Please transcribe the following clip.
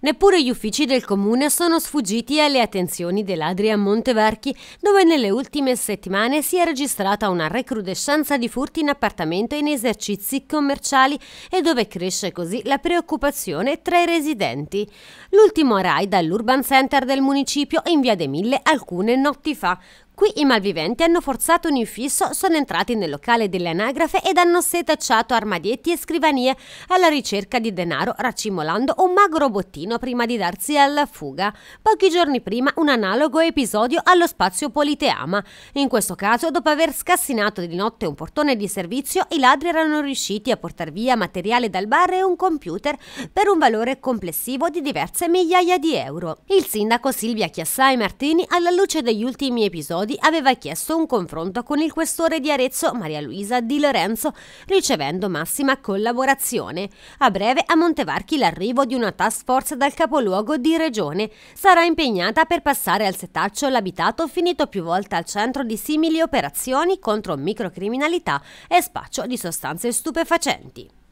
Neppure gli uffici del comune sono sfuggiti alle attenzioni dell'Adria ladri Monteverchi, dove nelle ultime settimane si è registrata una recrudescenza di furti in appartamento e in esercizi commerciali e dove cresce così la preoccupazione tra i residenti. L'ultimo raid all'Urban Center del municipio in via De Mille alcune notti fa, Qui i malviventi hanno forzato un infisso, sono entrati nel locale delle anagrafe ed hanno setacciato armadietti e scrivanie alla ricerca di denaro, raccimolando un magro bottino prima di darsi alla fuga. Pochi giorni prima un analogo episodio allo spazio Politeama. In questo caso, dopo aver scassinato di notte un portone di servizio, i ladri erano riusciti a portare via materiale dal bar e un computer per un valore complessivo di diverse migliaia di euro. Il sindaco Silvia Chiassai Martini, alla luce degli ultimi episodi, Prodi aveva chiesto un confronto con il questore di Arezzo Maria Luisa Di Lorenzo, ricevendo massima collaborazione. A breve a Montevarchi l'arrivo di una task force dal capoluogo di regione sarà impegnata per passare al setaccio l'abitato finito più volte al centro di simili operazioni contro microcriminalità e spaccio di sostanze stupefacenti.